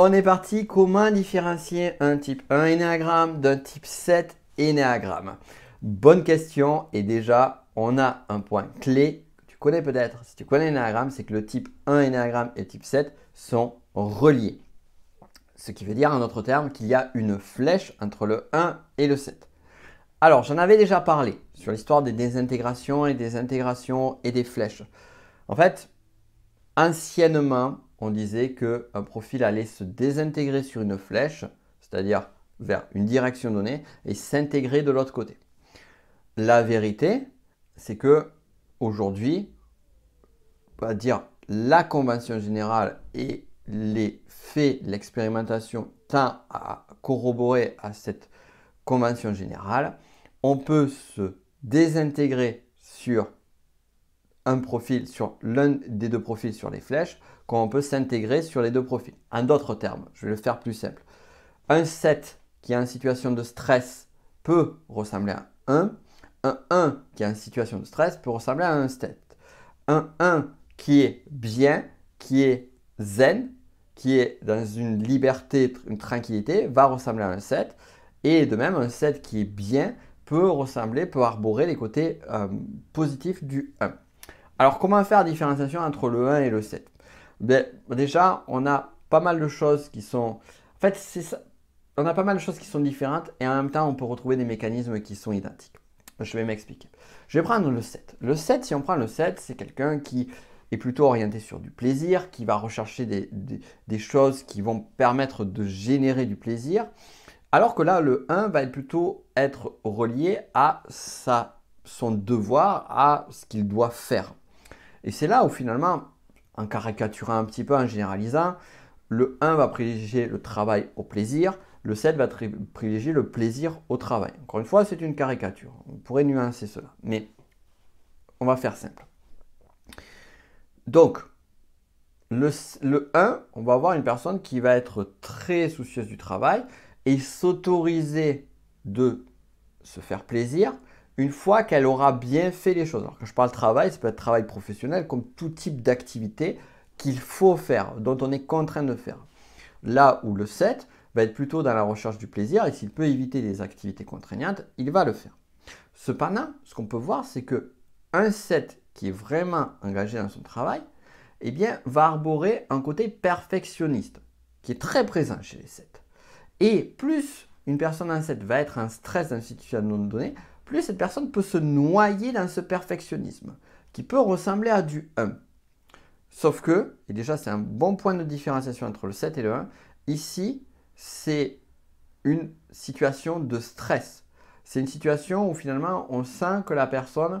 On est parti, comment différencier un type 1 énéagramme d'un type 7 énéagramme Bonne question et déjà on a un point clé que tu connais peut-être si tu connais l'énéagramme, c'est que le type 1 énéagramme et le type 7 sont reliés. Ce qui veut dire en d'autres termes qu'il y a une flèche entre le 1 et le 7. Alors j'en avais déjà parlé sur l'histoire des désintégrations et des intégrations et des flèches. En fait, anciennement, on disait un profil allait se désintégrer sur une flèche, c'est-à-dire vers une direction donnée, et s'intégrer de l'autre côté. La vérité, c'est que aujourd'hui, on va dire la convention générale et les faits, l'expérimentation tend à corroborer à cette convention générale. On peut se désintégrer sur un profil sur l'un des deux profils sur les flèches quand on peut s'intégrer sur les deux profils. En d'autres termes, je vais le faire plus simple. Un 7 qui est en situation de stress peut ressembler à 1. Un 1 qui est en situation de stress peut ressembler à un 7. Un 1 qui est bien, qui est zen, qui est dans une liberté, une tranquillité, va ressembler à un 7. Et de même, un 7 qui est bien peut ressembler, peut arborer les côtés euh, positifs du 1. Alors, comment faire différenciation entre le 1 et le 7 ben, Déjà, on a pas mal de choses qui sont. En fait, on a pas mal de choses qui sont différentes et en même temps, on peut retrouver des mécanismes qui sont identiques. Je vais m'expliquer. Je vais prendre le 7. Le 7, si on prend le 7, c'est quelqu'un qui est plutôt orienté sur du plaisir, qui va rechercher des, choses qui vont permettre de générer du plaisir. Alors que là, le 1 va plutôt être relié à son devoir, à ce qu'il doit faire. Et c'est là où finalement, en caricaturant un petit peu, en généralisant, le 1 va privilégier le travail au plaisir, le 7 va privilégier le plaisir au travail. Encore une fois, c'est une caricature. On pourrait nuancer cela, mais on va faire simple. Donc, le, 1, on va avoir une personne qui va être très soucieuse du travail et s'autoriser de se faire plaisir une fois qu'elle aura bien fait les choses. Alors quand je parle travail, ça peut être travail professionnel comme tout type d'activité qu'il faut faire, dont on est contraint de faire. Là où le 7 va être plutôt dans la recherche du plaisir et s'il peut éviter des activités contraignantes, il va le faire. Cependant, ce qu'on peut voir, c'est que un 7 qui est vraiment engagé dans son travail, eh bien, va arborer un côté perfectionniste qui est très présent chez les 7. Et plus une personne en 7 va être en stress institutionnel non donné plus cette personne peut se noyer dans ce perfectionnisme qui peut ressembler à du 1. Sauf que, et déjà c'est un bon point de différenciation entre le 7 et le 1, ici c'est une situation de stress. C'est une situation où finalement on sent que la personne,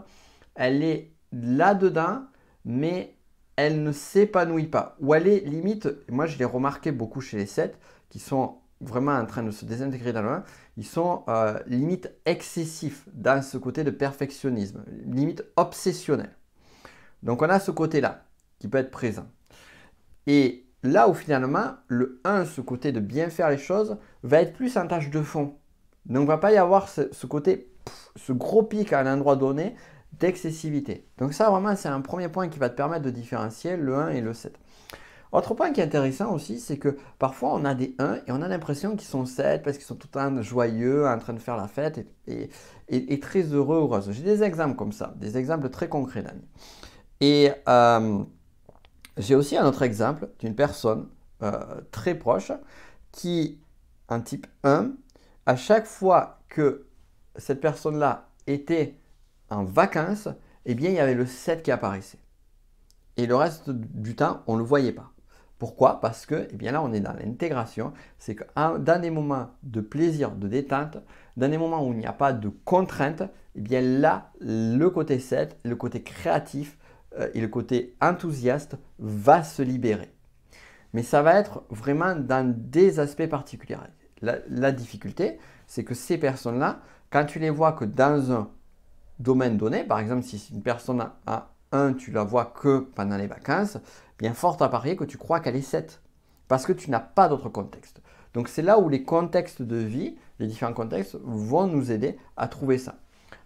elle est là-dedans, mais elle ne s'épanouit pas. Ou elle est limite, moi je l'ai remarqué beaucoup chez les 7, qui sont vraiment en train de se désintégrer dans le 1, ils sont limites euh, limite excessifs dans ce côté de perfectionnisme, limite obsessionnel. Donc on a ce côté-là qui peut être présent. Et là où finalement, le 1, ce côté de bien faire les choses, va être plus en tâche de fond. Donc il va pas y avoir ce, côté, ce gros pic à un endroit donné d'excessivité. Donc ça vraiment c'est un premier point qui va te permettre de différencier le 1 et le 7. Autre point qui est intéressant aussi, c'est que parfois on a des 1 et on a l'impression qu'ils sont 7 parce qu'ils sont tout le temps joyeux, en train de faire la fête et, très heureux, heureuse. J'ai des exemples comme ça, des exemples très concrets d'amis. Et euh, j'ai aussi un autre exemple d'une personne euh, très proche qui, un type 1, à chaque fois que cette personne-là était en vacances, eh bien, il y avait le 7 qui apparaissait. Et le reste du temps, on ne le voyait pas. Pourquoi Parce que, eh bien là, on est dans l'intégration. C'est que dans des moments de plaisir, de détente, dans des moments où il n'y a pas de contrainte, eh bien là, le côté 7, le côté créatif euh, et le côté enthousiaste va se libérer. Mais ça va être vraiment dans des aspects particuliers. La, la difficulté, c'est que ces personnes-là, quand tu les vois que dans un domaine donné, par exemple, si une personne a 1, tu la vois que pendant les vacances, bien fort à parier que tu crois qu'elle est 7, parce que tu n'as pas d'autre contexte. Donc c'est là où les contextes de vie, les différents contextes, vont nous aider à trouver ça.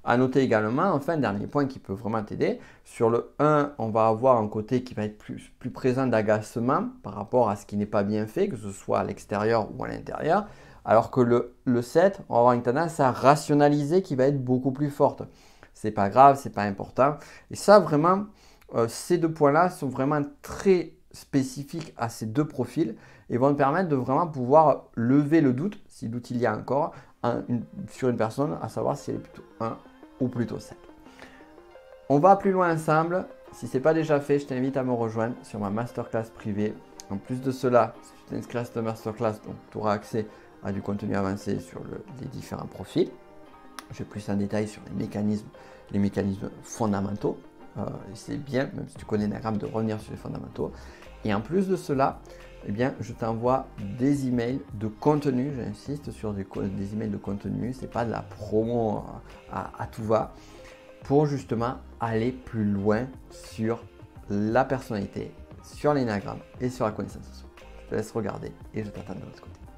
À noter également, enfin, dernier point qui peut vraiment t'aider, sur le 1, on va avoir un côté qui va être plus, présent d'agacement par rapport à ce qui n'est pas bien fait, que ce soit à l'extérieur ou à l'intérieur, alors que le, le 7, on va avoir une tendance à rationaliser qui va être beaucoup plus forte c'est pas grave, c'est pas important. Et ça, vraiment, euh, ces deux points-là sont vraiment très spécifiques à ces deux profils et vont permettre de vraiment pouvoir lever le doute, si doute il y a encore, sur une personne, à savoir si elle est plutôt 1 ou plutôt 7. On va plus loin ensemble. Si ce n'est pas déjà fait, je t'invite à me rejoindre sur ma masterclass privée. En plus de cela, si tu t'inscris à cette masterclass, tu auras accès à du contenu avancé sur les différents profils j'ai plus en détail sur les mécanismes, les mécanismes fondamentaux. Euh, c'est bien, même si tu connais l'énagramme, de revenir sur les fondamentaux. Et en plus de cela, eh bien, je t'envoie des emails de contenu, j'insiste sur des, emails de contenu, Ce n'est pas de la promo à, tout va, pour justement aller plus loin sur la personnalité, sur l'énagramme et sur la connaissance. Je te laisse regarder et je t'attends de l'autre côté.